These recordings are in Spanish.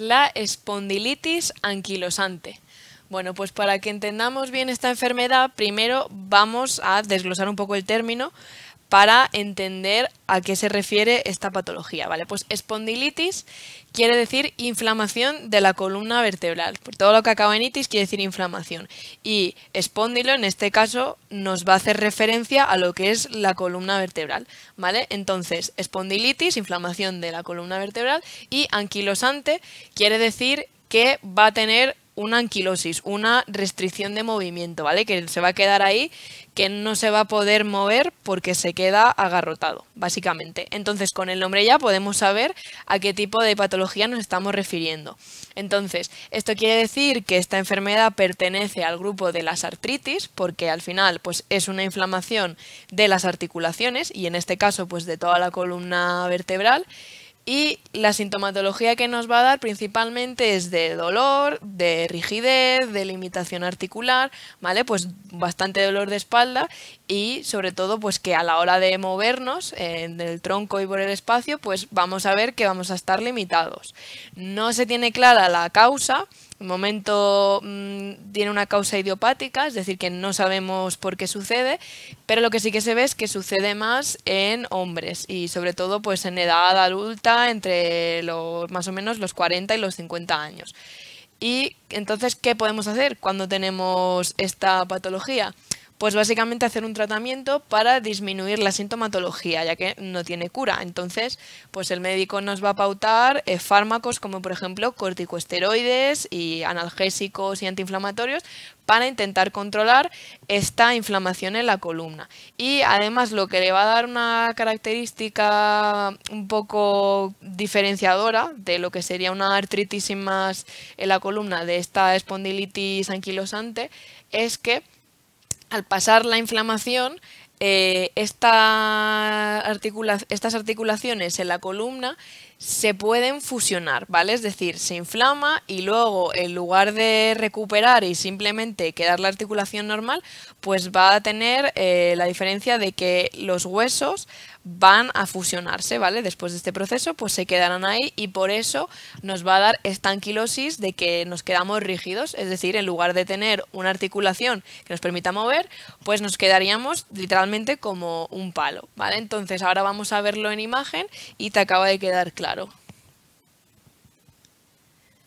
la espondilitis anquilosante. Bueno, pues para que entendamos bien esta enfermedad, primero vamos a desglosar un poco el término para entender a qué se refiere esta patología, ¿vale? Pues espondilitis quiere decir inflamación de la columna vertebral. Por todo lo que acaba en itis quiere decir inflamación. Y espondilo, en este caso, nos va a hacer referencia a lo que es la columna vertebral, ¿vale? Entonces, espondilitis, inflamación de la columna vertebral, y anquilosante quiere decir que va a tener una anquilosis, una restricción de movimiento, ¿vale? Que se va a quedar ahí, que no se va a poder mover porque se queda agarrotado, básicamente. Entonces, con el nombre ya podemos saber a qué tipo de patología nos estamos refiriendo. Entonces, esto quiere decir que esta enfermedad pertenece al grupo de las artritis, porque al final pues, es una inflamación de las articulaciones y en este caso pues, de toda la columna vertebral y la sintomatología que nos va a dar principalmente es de dolor, de rigidez, de limitación articular, ¿vale? Pues bastante dolor de espalda y sobre todo pues que a la hora de movernos en el tronco y por el espacio pues vamos a ver que vamos a estar limitados. No se tiene clara la causa, de momento mm, tiene una causa idiopática, es decir, que no sabemos por qué sucede, pero lo que sí que se ve es que sucede más en hombres y sobre todo pues en edad adulta entre los más o menos los 40 y los 50 años. Y entonces, ¿qué podemos hacer cuando tenemos esta patología? Pues básicamente hacer un tratamiento para disminuir la sintomatología, ya que no tiene cura. Entonces, pues el médico nos va a pautar eh, fármacos como por ejemplo corticosteroides y analgésicos y antiinflamatorios para intentar controlar esta inflamación en la columna. Y además lo que le va a dar una característica un poco diferenciadora de lo que sería una artritis más en la columna de esta espondilitis anquilosante es que al pasar la inflamación, eh, esta estas articulaciones en la columna se pueden fusionar, ¿vale? Es decir, se inflama y luego en lugar de recuperar y simplemente quedar la articulación normal, pues va a tener eh, la diferencia de que los huesos van a fusionarse, ¿vale? Después de este proceso, pues se quedarán ahí y por eso nos va a dar anquilosis de que nos quedamos rígidos, es decir, en lugar de tener una articulación que nos permita mover, pues nos quedaríamos literalmente como un palo, ¿vale? Entonces ahora vamos a verlo en imagen y te acaba de quedar claro.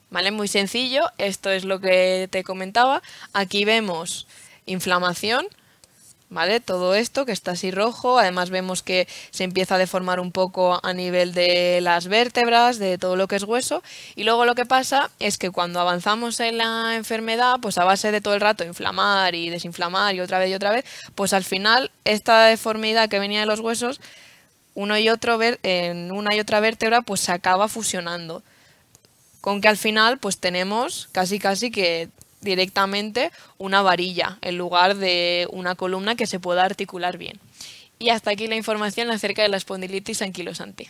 ¿Vale? Muy sencillo, esto es lo que te comentaba. Aquí vemos inflamación, ¿vale? Todo esto que está así rojo, además vemos que se empieza a deformar un poco a nivel de las vértebras, de todo lo que es hueso, y luego lo que pasa es que cuando avanzamos en la enfermedad, pues a base de todo el rato inflamar y desinflamar y otra vez y otra vez, pues al final esta deformidad que venía de los huesos uno y otro en una y otra vértebra pues se acaba fusionando. Con que al final pues tenemos casi casi que directamente una varilla en lugar de una columna que se pueda articular bien. Y hasta aquí la información acerca de la espondilitis anquilosante.